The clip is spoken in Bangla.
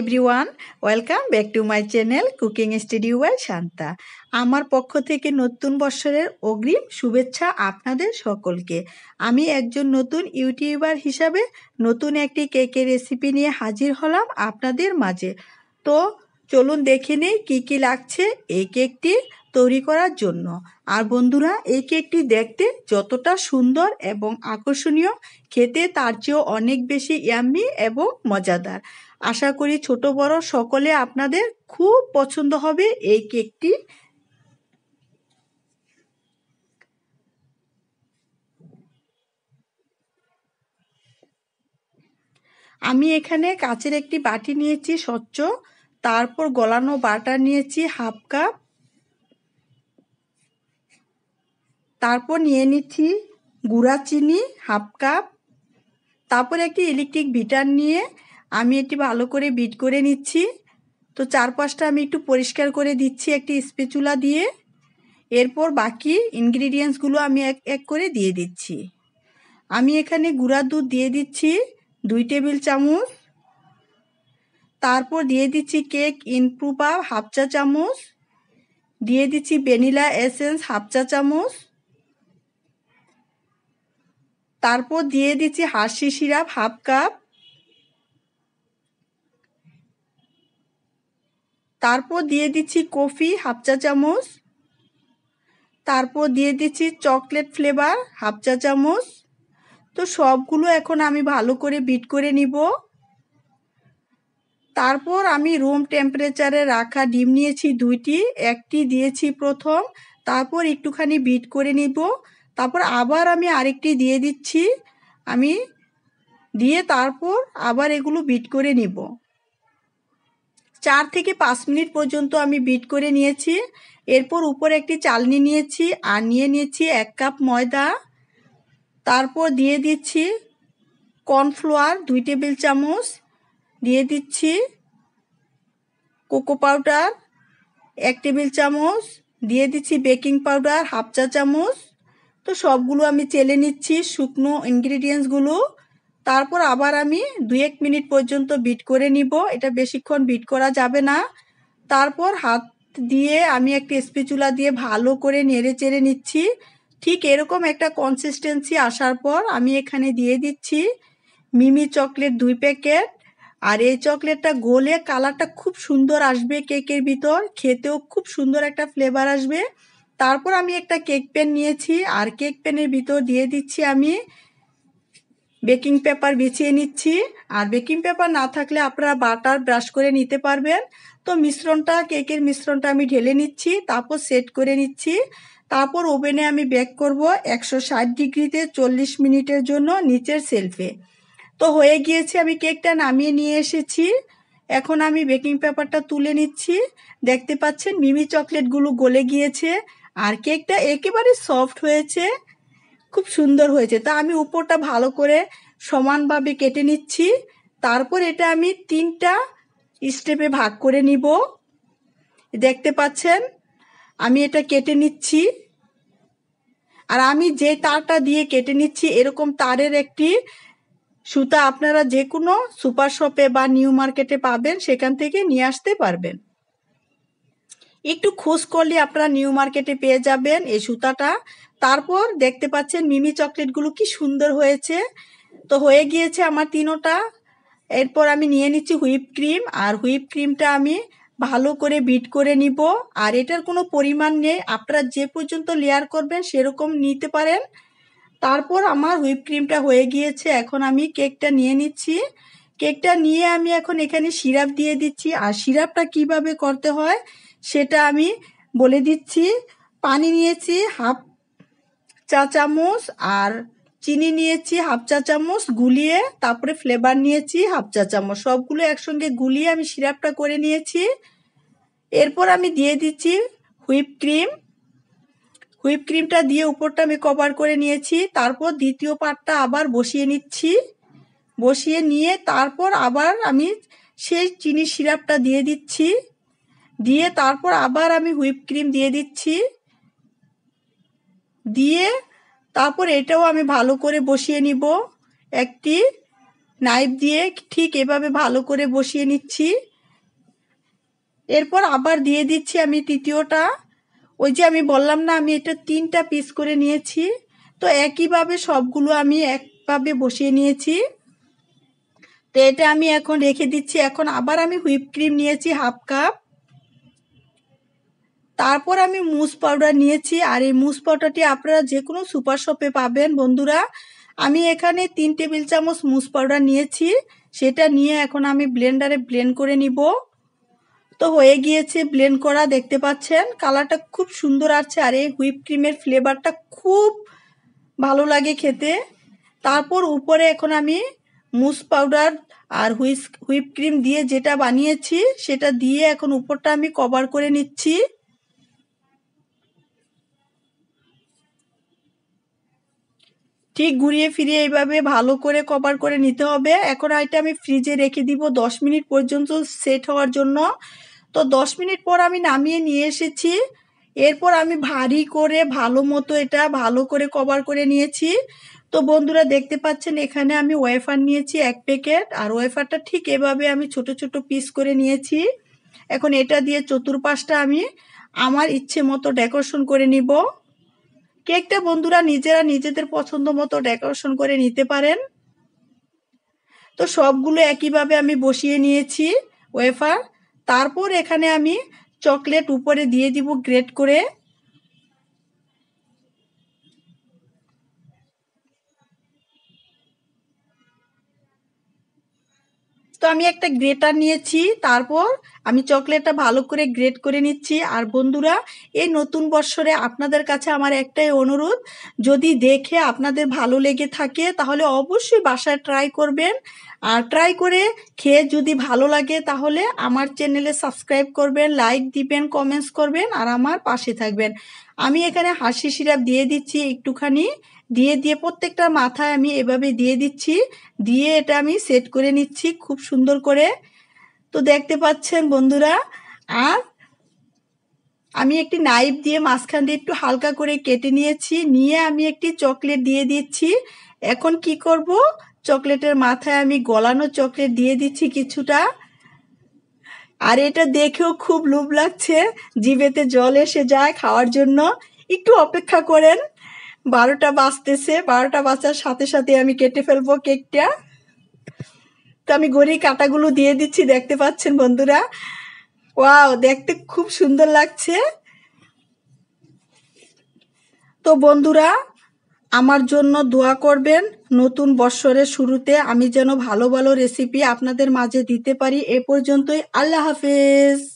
everyone welcome back to my channel cooking studio by Shanta আমার পক্ষ থেকে নতুন বৎসরের অগ্রিম শুভেচ্ছা আপনাদের সকলকে আমি একজন নতুন ইউটিউবার হিসাবে নতুন একটি কেকের রেসিপি নিয়ে হাজির হলাম আপনাদের মাঝে তো চলুন দেখে নিই কী কী লাগছে এই কেকটি তৈরি করার জন্য আর বন্ধুরা এই কেকটি দেখতে যতটা সুন্দর এবং আকর্ষণীয় খেতে তার চেয়েও অনেক বেশি ইয়াম্মি এবং মজাদার আশা করি ছোট বড় সকলে আপনাদের খুব পছন্দ হবে এই কেকটি আমি এখানে কাচের একটি বাটি নিয়েছি স্বচ্ছ তারপর গলানো বাটার নিয়েছি হাফ কাপ তারপর নিয়ে নিচ্ছি গুঁড়া চিনি হাফ কাপ তারপর একটি ইলেকট্রিক বিটার নিয়ে আমি এটি ভালো করে বিট করে নিচ্ছি তো চারপাশটা আমি একটু পরিষ্কার করে দিচ্ছি একটি স্পেচুলা দিয়ে এরপর বাকি ইনগ্রিডিয়েন্টসগুলো আমি এক এক করে দিয়ে দিচ্ছি আমি এখানে গুঁড়া দুধ দিয়ে দিচ্ছি দুই টেবিল চামচ তারপর দিয়ে দিচ্ছি কেক ইনপ্রুপা হাফ চা চামচ দিয়ে দিচ্ছি ভ্যানিলা এসেন্স হাফ চা চামচ তারপর দিয়ে দিচ্ছি হাসি সিরাপ হাফ কাপ তারপর দিয়ে দিচ্ছি কফি হাফ চা চামচ তারপর দিয়ে দিচ্ছি চকলেট ফ্লেভার হাফ চা চামচ তো সবগুলো এখন আমি ভালো করে বিট করে নিব তারপর আমি রুম টেম্পারেচারে রাখা ডিম নিয়েছি দুইটি একটি দিয়েছি প্রথম তারপর একটুখানি বিট করে নিব তারপর আবার আমি আরেকটি দিয়ে দিচ্ছি আমি দিয়ে তারপর আবার এগুলো বিট করে নিব চার থেকে পাঁচ মিনিট পর্যন্ত আমি বিট করে নিয়েছি এরপর উপরে একটি চালনি নিয়েছি আর নিয়ে নিয়েছি এক কাপ ময়দা তারপর দিয়ে দিচ্ছি কর্নফ্লোয়ার দুই টেবিল চামচ দিয়ে দিচ্ছি কোকো পাউডার এক টেবিল চামচ দিয়ে দিচ্ছি বেকিং পাউডার হাফ চা চামচ তো সবগুলো আমি চেলে নিচ্ছি শুকনো ইনগ্রিডিয়েন্টসগুলো তারপর আবার আমি দু এক মিনিট পর্যন্ত বিট করে নিব এটা বেশিক্ষণ বিট করা যাবে না তারপর হাত দিয়ে আমি একটা স্পিচুলা দিয়ে ভালো করে নেড়ে চেড়ে নিচ্ছি ঠিক এরকম একটা কনসিস্টেন্সি আসার পর আমি এখানে দিয়ে দিচ্ছি মিমি চকলেট দুই প্যাকেট আর এই চকলেটটা গোলে কালারটা খুব সুন্দর আসবে কেকের ভিতর খেতেও খুব সুন্দর একটা ফ্লেভার আসবে তারপর আমি একটা কেক পেন নিয়েছি আর কেক পেনের ভিতর দিয়ে দিচ্ছি আমি বেকিং পেপার বিছিয়ে নিচ্ছি আর বেকিং পেপার না থাকলে আপনারা বাটার ব্রাশ করে নিতে পারবেন তো মিশ্রণটা কেকের মিশ্রণটা আমি ঢেলে নিচ্ছি তারপর সেট করে নিচ্ছি তারপর ওভেনে আমি বেক করব একশো ডিগ্রিতে চল্লিশ মিনিটের জন্য নিচের সেলফে তো হয়ে গিয়েছে আমি কেকটা নামিয়ে নিয়ে এসেছি এখন আমি বেকিং পেপারটা তুলে নিচ্ছি দেখতে পাচ্ছেন মিমি চকলেটগুলো গলে গিয়েছে আর কেকটা একেবারে সফট হয়েছে খুব সুন্দর হয়েছে তা আমি উপরটা ভালো করে সমানভাবে কেটে নিচ্ছি তারপর এটা আমি তিনটা স্টেপে ভাগ করে নিব দেখতে পাচ্ছেন আমি এটা কেটে নিচ্ছি আর আমি যে তারটা দিয়ে কেটে নিচ্ছি এরকম তারের একটি সুতা আপনারা যে কোনো সুপার শপে বা নিউ মার্কেটে পাবেন সেখান থেকে নিয়ে আসতে পারবেন একটু খোঁজ করলে আপনারা নিউ মার্কেটে পেয়ে যাবেন এই সুতাটা তারপর দেখতে পাচ্ছেন মিমি চকলেটগুলো কি সুন্দর হয়েছে তো হয়ে গিয়েছে আমার তিনোটা এরপর আমি নিয়ে নিচ্ছি হুইপ ক্রিম আর হুইপ ক্রিমটা আমি ভালো করে বিট করে নিব আর এটার কোনো পরিমাণ নেই আপনারা যে পর্যন্ত লেয়ার করবেন সেরকম নিতে পারেন তারপর আমার হুইপ ক্রিমটা হয়ে গিয়েছে এখন আমি কেকটা নিয়ে নিচ্ছি কেকটা নিয়ে আমি এখন এখানে সিরাপ দিয়ে দিচ্ছি আর সিরাপটা কিভাবে করতে হয় সেটা আমি বলে দিচ্ছি পানি নিয়েছি হাফ চা চামচ আর চিনি নিয়েছি হাফ চা চামচ গুলিয়ে তারপরে ফ্লেভার নিয়েছি হাফ চা চামচ সবগুলো একসঙ্গে গুলিয়ে আমি সিরাপটা করে নিয়েছি এরপর আমি দিয়ে দিচ্ছি হুইপ ক্রিম হুইপ ক্রিমটা দিয়ে উপরটা আমি কভার করে নিয়েছি তারপর দ্বিতীয় পার্টটা আবার বসিয়ে নিচ্ছি বসিয়ে নিয়ে তারপর আবার আমি সেই চিনি সিরাপটা দিয়ে দিচ্ছি দিয়ে তারপর আবার আমি হুইপ ক্রিম দিয়ে দিচ্ছি দিয়ে তারপর এটাও আমি ভালো করে বসিয়ে নিব একটি নাইফ দিয়ে ঠিক এভাবে ভালো করে বসিয়ে নিচ্ছি এরপর আবার দিয়ে দিচ্ছি আমি তৃতীয়টা ওই যে আমি বললাম না আমি এটা তিনটা পিস করে নিয়েছি তো একইভাবে সবগুলো আমি একভাবে বসিয়ে নিয়েছি তো এটা আমি এখন রেখে দিচ্ছি এখন আবার আমি হুইপ ক্রিম নিয়েছি হাফ কাপ তারপর আমি মুস পাউডার নিয়েছি আর এই মুস পাউডারটি আপনারা যে কোনো সুপার শপে পাবেন বন্ধুরা আমি এখানে তিন টেবিল চামচ মুস পাউডার নিয়েছি সেটা নিয়ে এখন আমি ব্লেন্ডারে ব্লেন্ড করে নিব তো হয়ে গিয়েছে ব্লেন্ড করা দেখতে পাচ্ছেন কালারটা খুব সুন্দর আছে আর এই হুইপ ক্রিমের ফ্লেভারটা খুব ভালো লাগে খেতে তারপর উপরে এখন আমি মুস পাউডার আর হুইস্ক হুইপ ক্রিম দিয়ে যেটা বানিয়েছি সেটা দিয়ে এখন উপরটা আমি কভার করে নিচ্ছি ঠিক ঘুরিয়ে ফিরিয়ে এইভাবে ভালো করে কভার করে নিতে হবে এখন এটা আমি ফ্রিজে রেখে দিব দশ মিনিট পর্যন্ত সেট হওয়ার জন্য তো দশ মিনিট পর আমি নামিয়ে নিয়ে এসেছি এরপর আমি ভারী করে ভালো মতো এটা ভালো করে কভার করে নিয়েছি তো বন্ধুরা দেখতে পাচ্ছেন এখানে আমি ওয়েফার নিয়েছি এক প্যাকেট আর ওয়েফারটা ঠিক এভাবে আমি ছোট ছোট পিস করে নিয়েছি এখন এটা দিয়ে চতুর্পাশটা আমি আমার ইচ্ছে মতো ডেকোরেশন করে নিব কেকটা বন্ধুরা নিজেরা নিজেদের পছন্দ মতো ডেকোরেশন করে নিতে পারেন তো সবগুলো একইভাবে আমি বসিয়ে নিয়েছি ওয়েফার তারপর এখানে আমি চকলেট উপরে দিয়ে দিব গ্রেট করে তো আমি একটা গ্রেটার নিয়েছি তারপর আমি চকলেটটা ভালো করে গ্রেট করে নিচ্ছি আর বন্ধুরা এই নতুন বৎসরে আপনাদের কাছে আমার একটাই অনুরোধ যদি দেখে আপনাদের ভালো লেগে থাকে তাহলে অবশ্যই বাসায় ট্রাই করবেন আর ট্রাই করে খেয়ে যদি ভালো লাগে তাহলে আমার চ্যানেলে সাবস্ক্রাইব করবেন লাইক দিবেন কমেন্টস করবেন আর আমার পাশে থাকবেন আমি এখানে হাসি সিরাপ দিয়ে দিচ্ছি একটুখানি দিয়ে দিয়ে প্রত্যেকটা মাথায় আমি এভাবে দিয়ে দিচ্ছি দিয়ে এটা আমি সেট করে নিচ্ছি খুব সুন্দর করে তো দেখতে পাচ্ছেন বন্ধুরা আর আমি একটি নাইফ দিয়ে মাঝখান দিয়ে একটু হালকা করে কেটে নিয়েছি নিয়ে আমি একটি চকলেট দিয়ে দিচ্ছি এখন কি করব চকলেটের মাথায় আমি গলানো চকলেট দিয়ে দিচ্ছি কিছুটা আর এটা দেখেও খুব লোভ লাগছে জিবেতে জল এসে যায় খাওয়ার জন্য একটু অপেক্ষা করেন বারোটা বাঁচতেছে বারোটা বাঁচার সাথে সাথে আমি কেটে ফেলবো কেকটা তো আমি গড়ি কাটাগুলো দিয়ে দিচ্ছি দেখতে পাচ্ছেন বন্ধুরা ওয়াও দেখতে খুব সুন্দর লাগছে তো বন্ধুরা আমার জন্য দোয়া করবেন নতুন বৎসরের শুরুতে আমি যেন ভালো ভালো রেসিপি আপনাদের মাঝে দিতে পারি এ পর্যন্তই আল্লাহ হাফেজ